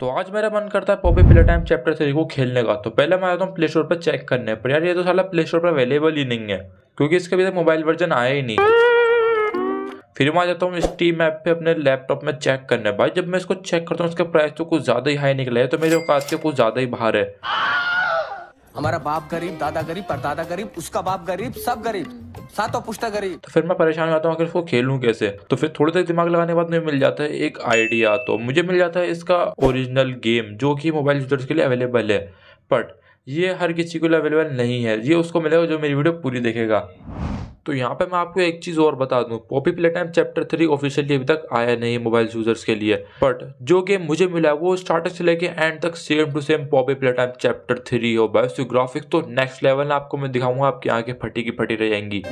तो आज मेरा मन करता है Poppy Playtime chapter three को खेलने का तो पहले मैं आता हूँ प्ले स्टोर पर चेक करने पर यार ये तो सारा प्ले स्टोर पर अवेलेबल ही नहीं है क्योंकि इसका अभी तक मोबाइल वर्जन आया ही नहीं फिर मैं आ जाता हूँ स्टीम ऐप पे अपने लैपटॉप में चेक करने भाई जब मैं इसको चेक करता हूँ इसका प्राइस तो कुछ ज़्यादा ही हाई निकला है तो मेरे औकात के कुछ ज़्यादा ही बाहर है हमारा बाप गरीब दादा गरीब दादा गरीब उसका बाप गरीब सब गरीब सातों पुश्ता गरीब तो फिर मैं परेशान हो जाता हूँ आखिर उसको खेलूँ कैसे तो फिर थोड़े से दिमाग लगाने के बाद मुझे मिल जाता है एक आइडिया तो मुझे मिल जाता है इसका ओरिजिनल गेम जो कि मोबाइल यूजर्स के लिए अवेलेबल है बट ये हर किसी के लिए अवेलेबल नहीं है ये उसको मिलेगा जो मेरी वीडियो पूरी देखेगा तो यहाँ पे मैं आपको एक चीज़ और बता दूँ Poppy Playtime chapter three officially अभी तक आया नहीं है मोबाइल यूजर्स के लिए बट जो गेम मुझे मिला है वो स्टार्टर से लेके एंड तक same to same Poppy Playtime chapter three हो भाई उसकी ग्राफिक्स तो नेक्स्ट लेवल तो आपको मैं दिखाऊंगा आपकी आंखें फटी की फटी रह जाएंगी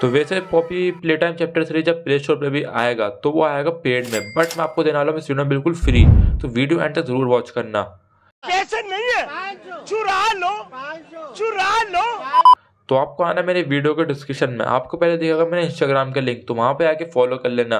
तो वैसे Poppy Playtime chapter three जब प्ले स्टोर पर भी आएगा तो वो आएगा पेड में बट मैं आपको देने वाला हूँ इस बिल्कुल फ्री तो वीडियो एंड तक जरूर वॉच करना पैसे नहीं है चुरा लो चुरा लो तो आपको आना मेरे वीडियो के डिस्क्रिप्शन में आपको पहले दिखेगा मेरे इंस्टाग्राम का लिंक तो वहाँ पे आके फॉलो कर लेना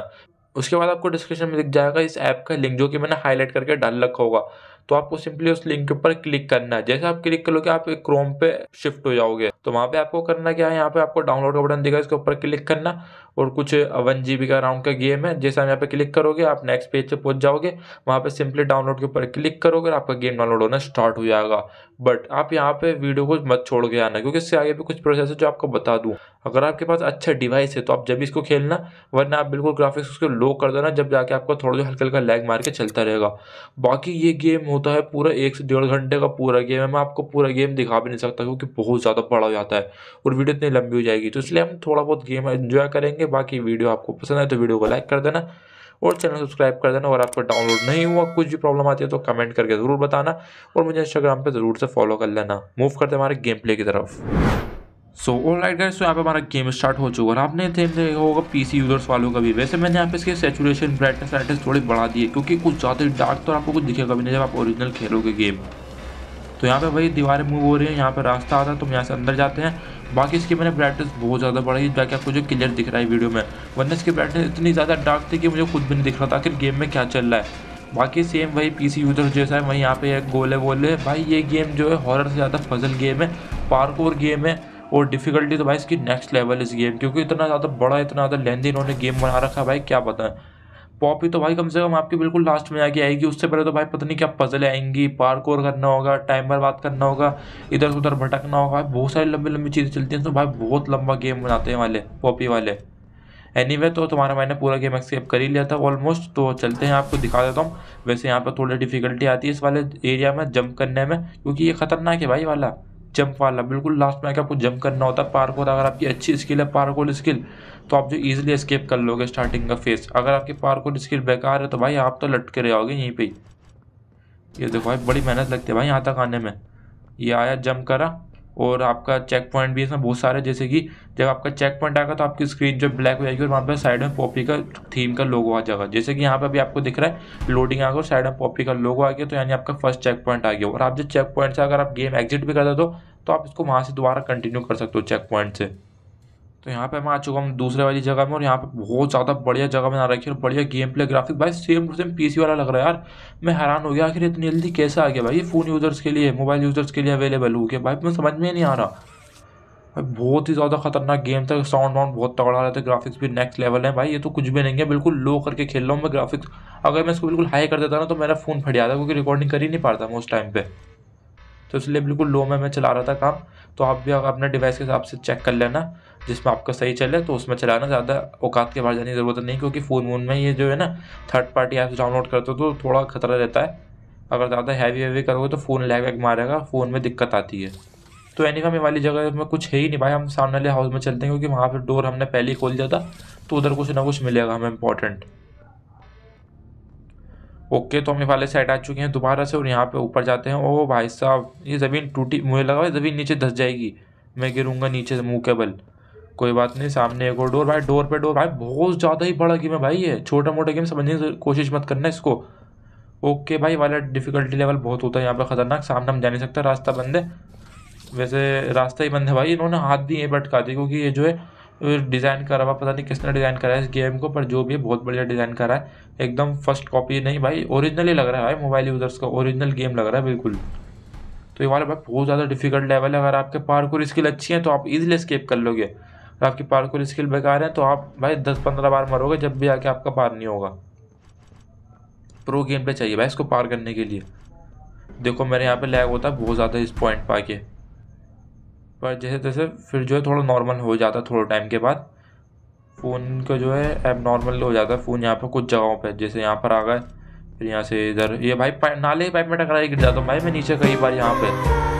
उसके बाद आपको डिस्क्रिप्शन में दिख जाएगा इस ऐप का लिंक जो कि मैंने हाईलाइट करके डाल रखा होगा तो आपको सिंपली उस लिंक के ऊपर क्लिक करना है जैसे आप क्लिक करोगे आप क्रोम पे शिफ्ट हो जाओगे तो वहां पे आपको करना क्या है यहाँ पे आपको डाउनलोड का बटन देगा इसके ऊपर क्लिक करना और कुछ वन जी का राउंड का गेम है जैसे आप यहाँ पे क्लिक करोगे आप नेक्स्ट पेज पे पहुंच जाओगे वहां पे सिंपली डाउनलोड के ऊपर क्लिक करोगे आपका गेम डाउनलोड होना स्टार्ट हो जाएगा बट आप यहाँ पे वीडियो को मत छोड़ के आना क्योंकि इससे आगे भी कुछ प्रोसेस है जो आपको बता दूँ अगर आपके पास अच्छा डिवाइस है तो आप जब इसको खेलना वरना आप बिल्कुल ग्राफिक्स उसको लो कर देना जब जाके आपको थोड़ा सा हल्का हल्का लैग मार के चलता रहेगा बाकी ये गेम होता है पूरा एक से डेढ़ घंटे का पूरा गेम है मैं आपको पूरा गेम दिखा भी नहीं सकता क्योंकि बहुत ज़्यादा बड़ा हो जाता है और वीडियो इतनी लंबी हो जाएगी तो इसलिए हम थोड़ा बहुत गेम इन्जॉय करेंगे बाकी वीडियो आपको पसंद आए तो वीडियो को लाइक कर देना और चैनल सब्सक्राइब कर देना और आपका डाउनलोड नहीं हुआ कुछ भी प्रॉब्लम आती है तो कमेंट करके ज़रूर बताना और मुझे इंस्टाग्राम पर ज़रूर से फॉलो कर लेना मूव करते हमारे गेम प्ले की तरफ सो ऑल राइट गाइस तो यहाँ पे हमारा गेम स्टार्ट हो चुका है आपने थे देखा होगा पीसी यूजर्स वालों का भी वैसे मैंने यहाँ पे इसके सेचुरेशन ब्राइटनेस ब्राइटनेस थोड़ी बढ़ा दी है क्योंकि कुछ ज़्यादा डार्क तो आपको कुछ दिखेगा भी नहीं जब आप ओरिजिनल खेलोगे गेम तो यहाँ पे वही दीवारें मूव हो रही हैं यहाँ पे रास्ता आता है तो हम यहाँ से अंदर जाते हैं बाकी इसकी मैंने ब्राइटनेस बहुत ज़्यादा बढ़ाई ताकि आपको जो क्लियर दिख रहा है वीडियो में वरना इसकी ब्राइटनेस इतनी ज़्यादा डार्क थी कि मुझे खुद भी नहीं दिख रहा था आखिर गेम में क्या चल रहा है बाकी सेम वही पीसी यूजर जैसा है वहीं यहाँ पे एक गोले वोले भाई ये गेम जो है हॉरर से ज़्यादा फजल गेम है पार्कोर गेम है और डिफिकल्टी तो भाई इसकी नेक्स्ट लेवल इस गेम क्योंकि इतना ज़्यादा बड़ा इतना ज़्यादा लेंदी इन्होंने गेम बना रखा है भाई क्या पता है पॉपी तो भाई कम से कम आपकी बिल्कुल लास्ट में आके आएगी उससे पहले तो भाई पता नहीं क्या पजल आएंगी पार्क और करना होगा टाइम पर बात करना होगा इधर उधर भटकना होगा बहुत सारी लंबी लंबी चीज़ें चलती हैं तो भाई बहुत लंबा गेम बनाते हैं वाले पॉपी वाले एनी anyway, तो तुम्हारा मैंने पूरा गेम एक्सेप्ट कर ही लिया था ऑलमोस्ट तो चलते हैं आपको दिखा देता हूँ वैसे यहाँ पर थोड़ी डिफिकल्टी आती है इस वाले एरिया में जंप करने में क्योंकि ये खतरनाक है भाई वाला जंप वाला बिल्कुल लास्ट में आके आपको जंप करना होता है पार्क अगर आपकी अच्छी स्किल है पार्क स्किल तो आप जो इजीली एस्केप कर लोगे स्टार्टिंग का फेस अगर आपकी पार्क स्किल बेकार है तो भाई आप तो लटके रह जाओगे यहीं पर ये देखो भाई बड़ी मेहनत लगती है भाई यहाँ तक आने में ये आया जंप करा और आपका चेक पॉइंट भी इसमें बहुत सारे जैसे कि जब आपका चेक पॉइंट आएगा तो आपकी स्क्रीन जो ब्लैक हो जाएगी और वहाँ पर साइड में पॉपी का थीम का लोगो आ जाएगा जैसे कि यहाँ पर अभी आपको दिख रहा है लोडिंग आ गया और साइड में पॉपी का लोगो आ गया तो यानी आपका फर्स्ट चेक पॉइंट आ गया और आप जो चेक पॉइंट से अगर आप गेम एग्जिट भी कर देते हो तो आप इसको वहाँ से दोबारा कंटिन्यू कर सकते हो चेक पॉइंट से तो यहाँ पे मैं आ चुका हूँ दूसरे वाली जगह में और यहाँ पे बहुत ज़्यादा बढ़िया जगह बना रखी है और बढ़िया गेम प्ले ग्राफिक भाई सेम टू सेम पीसी वाला लग रहा है यार मैं हैरान हो गया आखिर इतनी जल्दी कैसे आ गया भाई ये फ़ोन यूज़र्स के लिए मोबाइल यूज़र्स के लिए अवेलेबल हो गया भाई मैं समझ में नहीं आ रहा भाई बहुत ही ज़्यादा खतरनाक गेम था साउंड वाउंड बहुत तगड़ा रहा था ग्राफिक्स भी नेक्स्ट लेवल है भाई ये तो कुछ भी नहीं है बिल्कुल लो करके खेल रहा हूँ मैं ग्राफिक्स अगर मैं इसको बिल्कुल हाई कर देता ना तो मेरा फ़ोन फट जाता क्योंकि रिकॉर्डिंग कर ही नहीं पाता मैं उस टाइम पर तो इसलिए बिल्कुल लो में मैं चला रहा था काम तो आप भी अपने डिवाइस के हिसाब से चेक कर लेना जिसमें आपका सही चले तो उसमें चलाना ज़्यादा औकात के बाहर जाने की ज़रूरत नहीं क्योंकि फ़ोन वोन में ये जो है ना थर्ड पार्टी ऐप्स डाउनलोड करते हो तो थोड़ा खतरा रहता है अगर ज़्यादा हैवी हैवी करोगे तो फ़ोन लैग वैग मारेगा फ़ोन में दिक्कत आती है तो एनी हमें वाली जगह में कुछ है ही नहीं भाई हम सामने वाले हाउस में चलते हैं क्योंकि वहाँ पर डोर हमने पहले ही खोल दिया था तो उधर कुछ ना कुछ मिलेगा हमें इंपॉर्टेंट ओके तो हम ये वाले साइड आ चुके हैं दोबारा से और यहाँ पे ऊपर जाते हैं ओ भाई साहब ये ज़मीन टूटी मुझे लगा ज़मीन नीचे धस जाएगी मैं गिरूँगा नीचे मुँह के बल कोई बात नहीं सामने एक और डोर भाई डोर पे डोर भाई बहुत ज़्यादा ही बड़ा गेम है भाई ये छोटा मोटा गेम समझने की कोशिश मत करना इसको ओके भाई वाला डिफिकल्टी लेवल बहुत होता है यहाँ पर ख़तरनाक सामने हम जा नहीं सकते रास्ता बंद है वैसे रास्ता ही बंद है भाई इन्होंने हाथ भी ये भटका दी क्योंकि ये जो है डिज़ाइन करा हुआ पता नहीं किसने डिज़ाइन करा है इस गेम को पर जो भी है बहुत बढ़िया डिज़ाइन करा है एकदम फर्स्ट कॉपी नहीं भाई ओरिजिनल ही लग रहा है भाई मोबाइल यूज़र्स का ओरिजिनल गेम लग रहा है बिल्कुल तो ये वाला भाई बहुत ज़्यादा डिफिकल्ट लेवल है अगर आपके पार्कोर स्किल अच्छी है तो आप इजिली स्केप कर लोगे अगर आपकी को स्किल बेकार है तो आप भाई दस पंद्रह बार मरोगे जब भी आके आपका पार नहीं होगा प्रो गेम पे चाहिए भाई इसको पार करने के लिए देखो मेरे यहाँ पे लैग होता है बहुत ज़्यादा इस पॉइंट पर आके पर जैसे तैसे फिर जो है थोड़ा नॉर्मल हो जाता है थोड़े टाइम के बाद फ़ोन का जो है ऐप नॉर्मल हो जाता है फ़ोन यहाँ पर कुछ जगहों पर जैसे यहाँ पर आ गए फिर यहाँ से इधर ये भाई नाले पाइप में टकरा गिर जाता हूँ भाई मैं नीचे कई बार यहाँ पर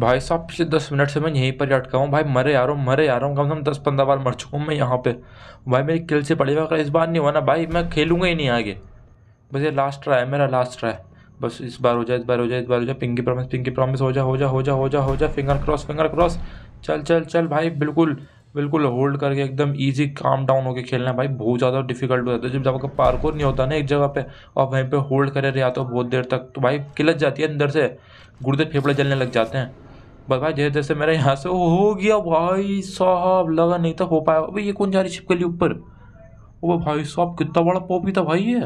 भाई साहब पिछले दस मिनट से मैं यहीं पर ही अटका हूँ भाई मरे आ रहा हूँ मरे आ रहा हूँ कम से कम दस पंद्रह बार मर चुका हूँ मैं यहाँ पे भाई मेरी किल से पड़ी हुआ इस बार नहीं हुआ ना भाई मैं खेलूँगा ही नहीं आगे बस ये लास्ट ट्राई है मेरा लास्ट ट्राई बस इस बार हो जाए इस बार हो जाए इस बार हो जाए पिंकी प्रॉमिस पिंकी प्रॉमिस हो जा हो जा हो जा हो जा हो जा फिंगर क्रॉस फिंगर क्रॉस चल चल चल भाई बिल्कुल बिल्कुल होल्ड करके एकदम ईजी काम डाउन होकर खेलना है भाई बहुत ज़्यादा डिफिकल्ट हो जाता है जब जब आपका पार्कोर नहीं होता ना एक जगह पे और वहीं पे होल्ड करे रहे तो बहुत देर तक तो भाई किलच जाती है अंदर से गुर्दे फेफड़े जलने लग जाते हैं बस भाई जैसे जैसे मेरा यहाँ से हो गया भाई साहब लगा नहीं था हो पाया अभी ये कौन जा रही छिपकली ऊपर वो भाई साहब कितना बड़ा पॉपी था भाई ये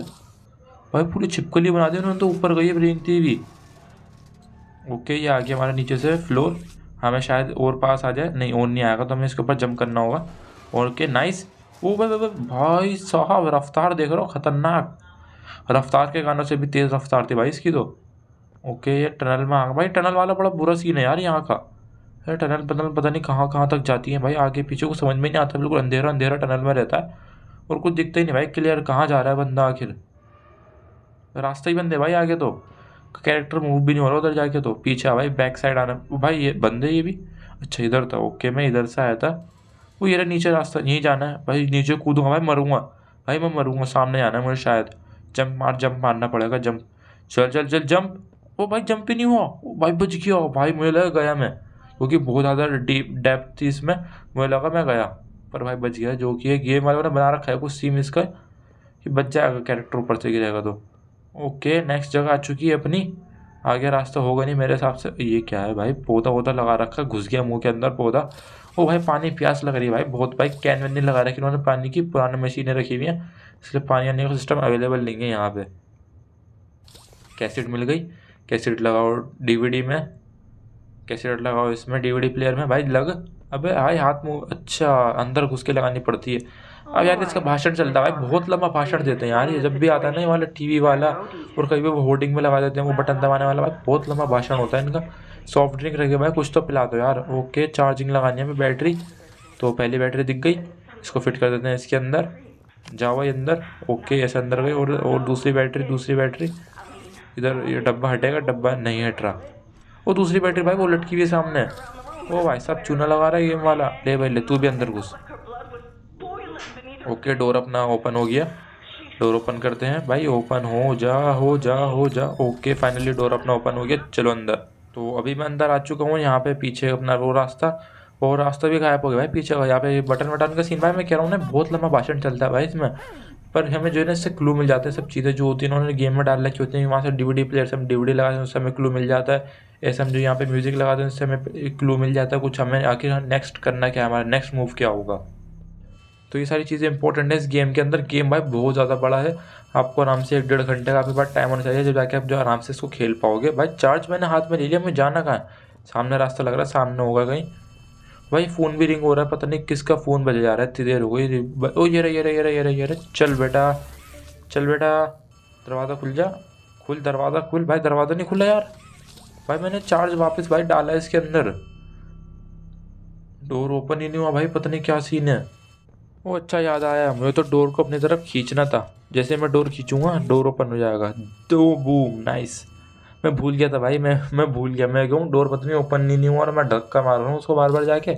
भाई पूरी छिपकली बना दी उन्होंने तो ऊपर गई है थी भी ओके ये आ गया हमारे नीचे से फ्लोर हमें शायद और पास आ जाए नहीं और नहीं आएगा तो हमें इसके ऊपर जम करना होगा ओके नाइस वो भाई साहब रफ्तार देख रहा हो खतरनाक रफ्तार के गानों से भी तेज़ रफ्तार थी भाई इसकी तो ओके ये टनल में आ भाई टनल वाला बड़ा बुरा सीन है यार यहाँ का अरे टनल पनल पता नहीं कहाँ कहाँ तक जाती है भाई आगे पीछे को समझ में नहीं आता बिल्कुल अंधेरा अंधेरा टनल में रहता है और कुछ दिखता ही नहीं भाई क्लियर कहाँ जा रहा है बंदा आखिर रास्ता ही बंद है भाई आगे तो कैरेक्टर मूव भी नहीं हो रहा उधर जाके तो पीछे भाई बैक साइड आना भाई ये बंदे ये भी अच्छा इधर था ओके मैं इधर से आया था वो ये नीचे रास्ता यहीं जाना है भाई नीचे कूदूंगा भाई मरूंगा भाई मैं मरूंगा सामने आना है मुझे शायद जंप मार जंप मारना पड़ेगा जंप चल चल चल जंप वो भाई जंप ही नहीं हुआ भाई बच गया भाई मुझे लगा गया मैं क्योंकि बहुत ज़्यादा डीप डेप्थ थी इसमें मुझे लगा मैं गया पर भाई बच गया जो कि है गेम वाले ने बना रखा है कुछ सीम इसका कि बच जाएगा कैरेक्टर ऊपर से गिरेगा तो ओके नेक्स्ट जगह आ चुकी है अपनी आगे रास्ता होगा नहीं मेरे हिसाब से ये क्या है भाई पौधा वौधा लगा रखा घुस गया मुंह के अंदर पौधा ओ भाई पानी प्यास लग रही है भाई बहुत भाई कैन वैन नहीं लगा रखी उन्होंने पानी की पुरानी मशीनें रखी हुई हैं इसलिए पानी आने का सिस्टम अवेलेबल नहीं है यहाँ पे कैसेट मिल गई कैसेट लगाओ डीवीडी में कैसेट लगाओ इसमें डीवीडी प्लेयर में भाई लग अबे भाई हाथ मुँह अच्छा अंदर घुस के लगानी पड़ती है अब यार इसका भाषण चलता है भाई बहुत लंबा भाषण देते हैं यार ये जब भी आता है ना वाला टीवी वाला और कभी भी वो होर्डिंग में लगा देते हैं वो बटन दबाने वाला भाई बहुत लंबा भाषण होता है इनका सॉफ्ट ड्रिंक रखे भाई कुछ तो पिला दो यार ओके चार्जिंग लगानी है बैटरी तो पहली बैटरी दिख गई इसको फिट कर देते हैं इसके अंदर जाओ भाई अंदर ओके ऐसे अंदर गई और और दूसरी बैटरी दूसरी बैटरी इधर ये डब्बा हटेगा डब्बा नहीं हट रहा वो दूसरी बैटरी भाई वो लटकी हुई है सामने वो भाई साहब चूना लगा रहा है गेम वाला ले भाई ले तू भी अंदर घुस ओके डोर अपना ओपन हो गया डोर ओपन करते हैं भाई ओपन हो जा हो जा हो जा ओके फाइनली डोर अपना ओपन हो गया चलो अंदर तो अभी मैं अंदर आ चुका हूँ यहाँ पे पीछे अपना वो रास्ता और रास्ता भी गायब हो गया भाई पीछे यहाँ पे बटन वटन का सीन भाई मैं कह रहा हूँ ना बहुत लंबा भाषण चलता है भाई इसमें पर हमें जो है ना इससे क्लू मिल जाता है सब चीज़ें जो होती है उन्होंने गेम में डाल रखी होती हैं वहाँ से डीवीडी प्लेयर से हम डीवीडी लगाते हैं उससे हमें क्लू मिल जाता है ऐसे हम जो यहाँ पे म्यूज़िक लगाते हैं उससे हमें क्लू मिल जाता है कुछ हमें आखिर नेक्स्ट हाँ, करना क्या है हमारा नेक्स्ट मूव क्या होगा तो ये सारी चीज़ें इंपॉर्टेंट है इस गेम के अंदर गेम भाई बहुत ज़्यादा बड़ा है आपको आराम से एक डेढ़ घंटे का आपके पास टाइम होना चाहिए जब जाके आप जो आराम से इसको खेल पाओगे भाई चार्ज मैंने हाथ में ले लिया मुझे जाना कहाँ सामने रास्ता लग रहा है सामने होगा कहीं भाई फ़ोन भी रिंग हो रहा है पता नहीं किसका फ़ोन बज जा रहा है इतनी देर हो गई ओ ये रहा ये रहा ये रहा ये रहा ये रहा चल बेटा चल बेटा दरवाज़ा खुल जा खुल दरवाज़ा खुल भाई दरवाज़ा नहीं खुला यार भाई मैंने चार्ज वापस भाई डाला है इसके अंदर डोर ओपन ही नहीं हुआ भाई पता नहीं क्या सीन है वो अच्छा याद आया मुझे तो डोर को अपनी तरफ खींचना था जैसे मैं डोर खींचूंगा डोर ओपन हो जाएगा दो बूम नाइस मैं भूल गया था भाई मैं मैं भूल गया मैं क्यों डोर पता नहीं ओपन नहीं, हुआ और मैं धक्का मार रहा हूँ उसको बार बार जाके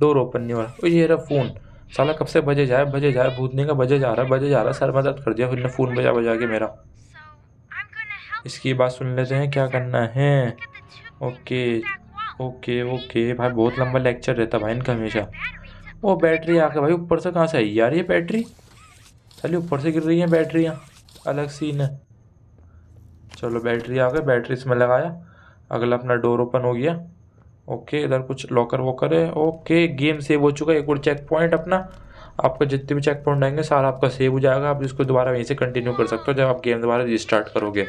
डोर ओपन नहीं हो रहा ये रहा फ़ोन साला कब से बजे जाए बजे जाए भूतने का बजे जा रहा है बजे जा रहा है सर मदद कर दिया फिर फ़ोन बजा बजा के मेरा इसकी बात सुन लेते हैं क्या करना है ओके ओके ओके भाई बहुत लंबा लेक्चर रहता भाई इनका हमेशा वो बैटरी आके भाई ऊपर से कहाँ से आई यार ये बैटरी चलिए ऊपर से गिर रही है बैटरियाँ अलग सीन है चलो बैटरी आ गई बैटरी इसमें लगाया अगला अपना डोर ओपन हो गया ओके इधर कुछ लॉकर वॉकर है ओके गेम सेव हो चुका है एक और चेक पॉइंट अपना आपका जितने भी चेक पॉइंट आएंगे सारा आपका सेव हो जाएगा आप इसको दोबारा वहीं से कंटिन्यू कर सकते हो जब आप गेम दोबारा रिस्टार्ट करोगे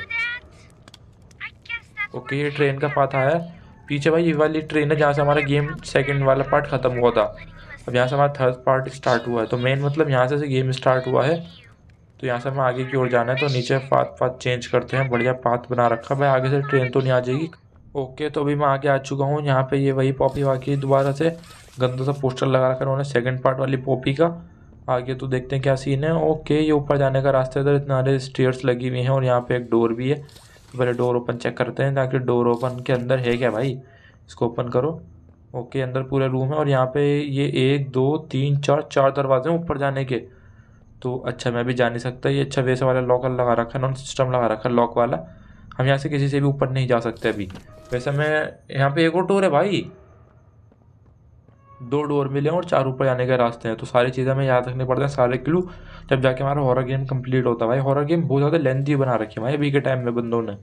ओके ये ट्रेन का पाथ आया पीछे भाई ये वाली ट्रेन है जहाँ से हमारा गेम सेकेंड वाला पार्ट ख़त्म हुआ था अब यहाँ से हमारा थर्ड पार्ट स्टार्ट हुआ है तो मेन मतलब यहाँ से गेम स्टार्ट हुआ है तो यहाँ से हमें आगे की ओर जाना है तो नीचे पाथ पाथ चेंज करते हैं बढ़िया पाथ बना रखा भाई आगे से ट्रेन तो नहीं आ जाएगी ओके तो अभी मैं आगे आ चुका हूँ यहाँ पे ये वही पॉपी वाकई दोबारा से गंदा सा पोस्टर लगा रखा उन्होंने सेकंड पार्ट वाली पॉपी का आगे तो देखते हैं क्या सीन है ओके ये ऊपर जाने का रास्ता इधर इतने स्टेयर्स लगी हुई हैं और यहाँ पे एक डोर भी है तो पहले डोर ओपन चेक करते हैं ताकि डोर ओपन के अंदर है क्या भाई इसको ओपन करो ओके अंदर पूरा रूम है और यहाँ पर ये एक दो तीन चार चार दरवाजे हैं ऊपर जाने के तो अच्छा मैं अभी जा नहीं सकता ये अच्छा वैसे वाला लॉकर लगा रखा है नॉन सिस्टम लगा रखा है लॉक वाला हम यहाँ से किसी से भी ऊपर नहीं जा सकते अभी वैसे मैं यहाँ पे एक और डोर है भाई दो डोर मिले और चार ऊपर जाने के रास्ते हैं तो सारी चीज़ें हमें याद रखनी पड़ते हैं सारे क्लू जब जाके हमारा हॉरर गेम कम्प्लीट होता है भाई हॉरर गेम बहुत ज़्यादा लेंथी बना रखी है भाई अभी के टाइम में बंदों ने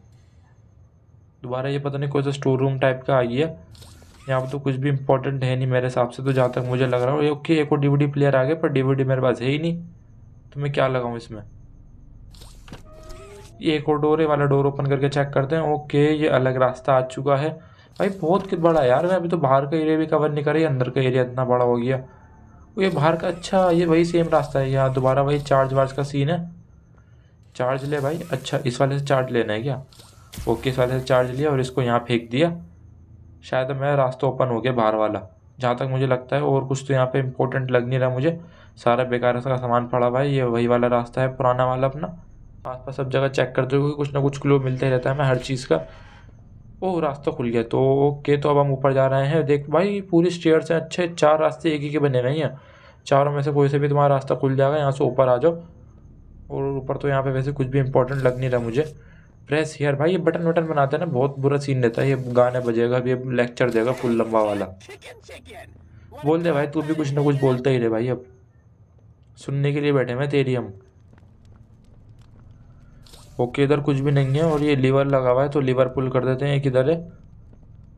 दोबारा ये पता नहीं कोई सा स्टोर रूम टाइप का आई है यहाँ पर तो कुछ भी इंपॉर्टेंट है नहीं मेरे हिसाब से तो जहाँ तक मुझे लग रहा है ओके एक और डीवीडी प्लेयर आ गया पर डीवीडी मेरे पास है ही नहीं तो मैं क्या लगाऊँ इसमें ये एक और डोर है वाला डोर ओपन करके चेक करते हैं ओके ये अलग रास्ता आ चुका है भाई बहुत बड़ा यार मैं अभी तो बाहर का एरिया भी कवर नहीं कर अंदर का एरिया इतना बड़ा हो गया ये बाहर का अच्छा ये वही सेम रास्ता है यहाँ दोबारा वही चार्ज वार्ज का सीन है चार्ज ले भाई अच्छा इस वाले से चार्ज लेना है क्या ओके इस वाले से चार्ज लिया और इसको यहाँ फेंक दिया शायद मेरा रास्ता ओपन हो गया बाहर वाला जहाँ तक मुझे लगता है और कुछ तो यहाँ पे इम्पोर्टेंट लग नहीं रहा मुझे सारा बेकार का सामान पड़ा हुआ है ये वही वाला रास्ता है पुराना वाला अपना आस पास सब जगह चेक करते हुए कुछ ना कुछ क्लो मिलते रहता है मैं हर चीज़ का ओह रास्ता खुल गया तो ओके तो अब हम ऊपर जा रहे हैं देख भाई पूरी स्टेयर से अच्छे चार रास्ते एक ही के बने हुए हैं चारों में से कोई से भी तुम्हारा रास्ता खुल जाएगा यहाँ से ऊपर आ जाओ और ऊपर तो यहाँ पे वैसे कुछ भी इम्पोर्टेंट लग नहीं रहा मुझे प्रेस यार भाई ये बटन वटन बनाते हैं ना बहुत बुरा सीन रहता है ये गाने बजेगा अभी लेक्चर देगा फुल लंबा वाला बोल दे भाई तू भी कुछ ना कुछ बोलता ही रहे भाई अब सुनने के लिए बैठे मैं तेरी हम ओके इधर कुछ भी नहीं है और ये लीवर लगा हुआ है तो लीवर पुल कर देते हैं एक इधर है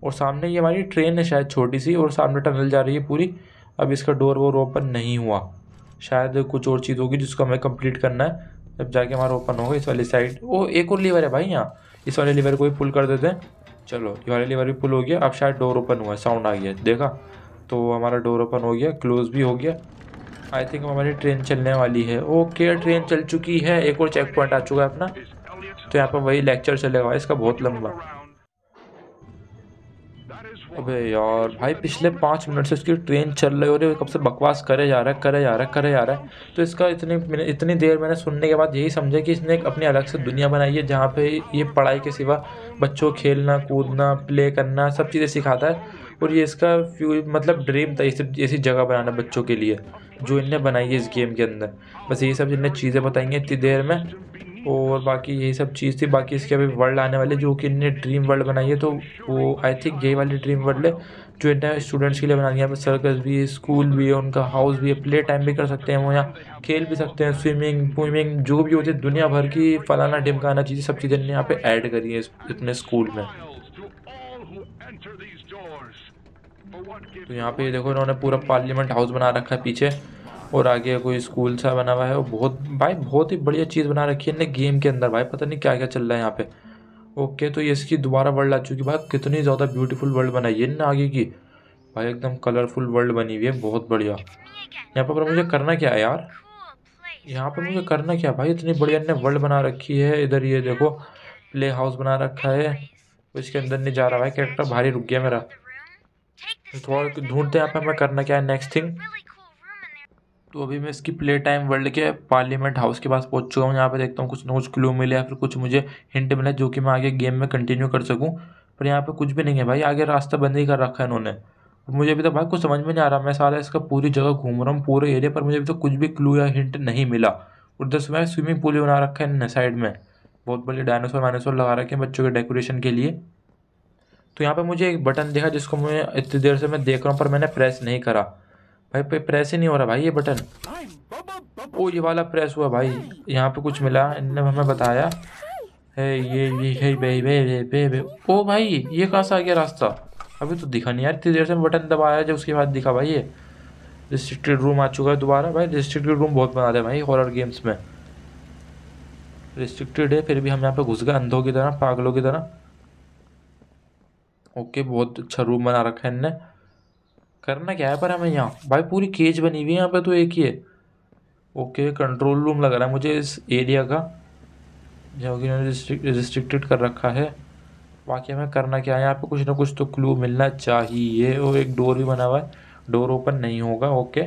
और सामने ये हमारी ट्रेन है शायद छोटी सी और सामने टनल जा रही है पूरी अब इसका डोर वोर ओपन नहीं हुआ शायद कुछ और चीज़ होगी जिसको हमें कंप्लीट करना है जब जाके हमारा ओपन होगा इस वाली साइड वो एक और लीवर है भाई यहाँ इस वाले लीवर को भी फुल कर देते हैं चलो ये वाले लीवर भी फुल हो गया अब शायद डोर ओपन हुआ है साउंड आ गया देखा तो हमारा डोर ओपन हो गया क्लोज भी हो गया आई थिंक हमारी ट्रेन चलने वाली है ओके ट्रेन चल चुकी है एक और चेक पॉइंट आ चुका है अपना तो यहाँ पर वही लेक्चर चलेगा इसका बहुत लंबा अबे यार भाई पिछले पाँच मिनट से उसकी ट्रेन चल रही हो रही है कब से बकवास करे जा रहा है करे जा रहा है करे जा रहा है तो इसका इतनी मैंने इतनी देर मैंने सुनने के बाद यही समझा कि इसने एक अपनी अलग से दुनिया बनाई है जहाँ पे ये पढ़ाई के सिवा बच्चों खेलना कूदना प्ले करना सब चीज़ें सिखाता है और ये इसका फ्यू मतलब ड्रीम था इसे ऐसी जगह बनाना बच्चों के लिए जो इनने बनाई है इस गेम के अंदर बस ये सब इनने चीज़ें बताई हैं इतनी देर में और बाकी यही सब चीज़ थी बाकी इसके अभी वर्ल्ड आने वाले जो कि इनने ड्रीम वर्ल्ड बनाई है तो वो आई थिंक यही वाली ड्रीम वर्ल्ड है जो इतना स्टूडेंट्स के लिए बना दिया सर्कस भी है स्कूल भी है उनका हाउस भी है प्ले टाइम भी कर सकते हैं वो यहाँ खेल भी सकते हैं स्विमिंग स्विमिंग जो भी होती है दुनिया भर की फलाना ढिमकाना चीज़ें सब चीज़ें इन्हें यहाँ पर ऐड करी है इतने स्कूल में तो यहाँ पे देखो इन्होंने पूरा पार्लियामेंट हाउस बना रखा है पीछे और आगे कोई स्कूल सा बना हुआ है और बहुत भाई बहुत ही बढ़िया चीज़ बना रखी है इन्हें गेम के अंदर भाई पता नहीं क्या क्या चल रहा है यहाँ पे ओके तो ये इसकी दोबारा वर्ल्ड आ चुकी है भाई कितनी ज़्यादा ब्यूटीफुल वर्ल्ड बनाई है ना आगे की भाई एकदम कलरफुल वर्ल्ड बनी हुई है बहुत बढ़िया यहाँ पर मुझे करना क्या है यार यहाँ पर मुझे करना क्या भाई इतनी बढ़िया ने वर्ल्ड बना रखी है इधर ये देखो प्ले हाउस बना रखा है इसके अंदर नहीं जा रहा भाई कैरेक्टर भारी रुक गया मेरा थोड़ा ढूंढते हैं यहाँ पे हमें करना क्या है नेक्स्ट थिंग तो अभी मैं इसकी प्ले टाइम वर्ल्ड के पार्लियामेंट हाउस के पास पहुंच चुका हूँ यहाँ पे देखता हूँ कुछ नोज क्लू मिले या फिर कुछ मुझे हिंट मिले जो कि मैं आगे गेम में कंटिन्यू कर सकूँ पर यहाँ पे कुछ भी नहीं है भाई आगे रास्ता बंद ही कर रखा है इन्होंने मुझे अभी तक भाई कुछ समझ में नहीं आ रहा मैं सारा इसका पूरी जगह घूम रहा हूँ पूरे एरिया पर मुझे अभी तक तो कुछ भी क्लू या हिंट नहीं मिला उधर से मैं स्विमिंग पूल भी बना रखा है इन्होंने साइड में बहुत बड़े डायनासोर वायनासोर लगा रखे हैं बच्चों के डेकोरेशन के लिए तो यहाँ पर मुझे एक बटन दिखा जिसको मैं इतनी देर से मैं देख रहा हूँ पर मैंने प्रेस नहीं करा भाई पे प्रेस ही नहीं हो रहा भाई ये बटन ओ ये वाला प्रेस हुआ भाई यहाँ पे कुछ मिला इनने हमें बताया है ये ये है बे बे बे बे बे ओ भाई ये कहाँ से आ गया रास्ता अभी तो दिखा नहीं यार इतनी देर से बटन दबाया जब उसके बाद दिखा भाई ये रिस्ट्रिक्टेड रूम आ चुका है दोबारा भाई रिस्ट्रिक्टेड रूम बहुत बना रहे भाई हॉरर गेम्स में रिस्ट्रिक्टेड है फिर भी हम यहाँ पे घुस गए अंधों की तरह पागलों की तरह ओके बहुत अच्छा रूम बना रखा है इनने करना क्या है पर हमें यहाँ भाई पूरी केज बनी हुई है यहाँ पे तो एक ही है ओके कंट्रोल रूम लग रहा है मुझे इस एरिया का जो कि इन्होंने रिस्ट्रिक्टेड कर रखा है बाकी हमें करना क्या है यहाँ पे कुछ ना कुछ तो क्लू मिलना चाहिए और एक डोर भी बना हुआ है डोर ओपन नहीं होगा ओके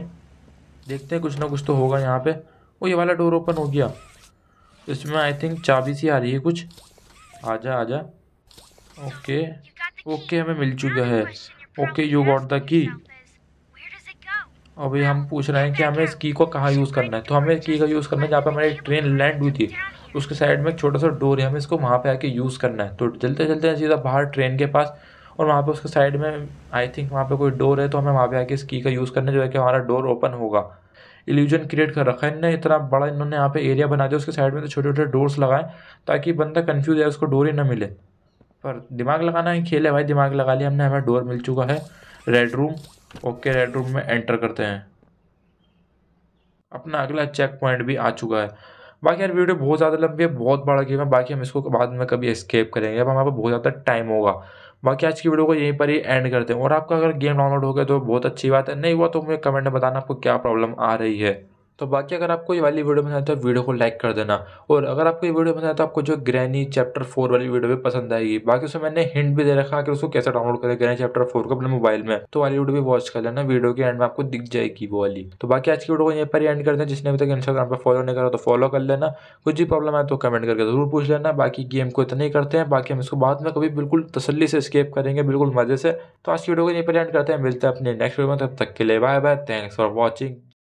देखते हैं कुछ ना कुछ तो होगा यहाँ पे ओ ये वाला डोर ओपन हो गया इसमें आई थिंक चाबी सी आ रही है कुछ आ जा आ जा ओके ओके हमें मिल चुका है okay you got the key अभी हम पूछ रहे हैं कि हमें इस की को कहाँ यूज़ करना है तो हमें की का यूज़ करना है जहाँ पर हमारी ट्रेन लैंड हुई थी उसके साइड में एक छोटा सा डोर है हमें इसको वहाँ पे आके यूज़ करना है तो चलते चलते सीधा बाहर ट्रेन के पास और वहाँ पे उसके साइड में आई थिंक वहाँ पे कोई डोर है तो हमें वहाँ पे आके इस की का यूज़ करना है जो है कि हमारा डोर ओपन होगा इल्यूजन क्रिएट कर रखा है इन्होंने इतना बड़ा इन्होंने यहाँ पे एरिया बना दिया उसके साइड में तो छोटे छोटे डोर्स लगाए ताकि बंदा कन्फ्यूज है उसको डोर ही ना मिले पर दिमाग लगाना ही खेल है भाई दिमाग लगा लिया हमने हमें डोर मिल चुका है red room okay red room में एंटर करते हैं अपना अगला चेक पॉइंट भी आ चुका है बाकी यार वीडियो बहुत ज़्यादा लंबी है बहुत बड़ा गेम है बाकी हम इसको बाद में कभी एस्केप करेंगे अब हमारे पास बहुत ज़्यादा टाइम होगा बाकी आज की वीडियो को यहीं पर ही एंड करते हैं और आपका अगर गेम डाउनलोड हो गया तो बहुत अच्छी बात है नहीं हुआ तो मुझे कमेंट में बताना आपको क्या प्रॉब्लम आ रही है तो बाकी अगर आपको ये वाली वीडियो पसंद आए तो वीडियो को लाइक कर देना और अगर आपको ये वीडियो पसंद आए तो आपको जो ग्रैनी चैप्टर फोर वाली वीडियो भी पसंद आएगी बाकी उसमें मैंने हिंट भी दे रखा है कि उसको कैसे डाउनलोड करें ग्रैनी चैप्टर फोर को अपने मोबाइल में तो वाली वीडियो भी वॉच कर लेना वीडियो के एंड में आपको दिख जाएगी वो वाली तो बाकी आज की वीडियो को यहीं पर एंड कर देना जिसने अभी तक इंस्टाग्राम पर फॉलो नहीं करा तो फॉलो कर लेना कुछ भी प्रॉब्लम आए तो कमेंट करके जरूर पूछ लेना बाकी गेम को इतना ही करते हैं बाकी हम इसको बाद में कभी बिल्कुल तसली से स्केप करेंगे बिल्कुल मजे से तो आज की वीडियो को यहीं पर एंड करते हैं मिलते हैं अपने नेक्स्ट वीडियो में तब तक के लिए bye bye thanks for watching